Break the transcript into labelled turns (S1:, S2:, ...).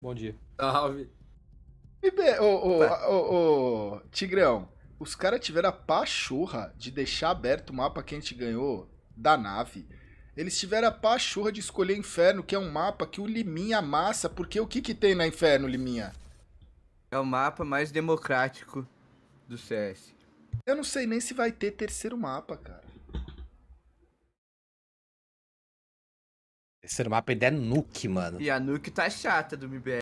S1: Bom dia. Salve. Ô, ô, ô, Tigrão, os caras tiveram a pachorra de deixar aberto o mapa que a gente ganhou da nave. Eles tiveram a pachorra de escolher Inferno, que é um mapa que o Liminha amassa, porque o que que
S2: tem na Inferno, Liminha? É o mapa mais democrático do CS.
S3: Eu não sei nem se vai ter terceiro mapa, cara.
S4: Esse mapa ainda é Nuke, mano. E a Nuke tá chata do MBR.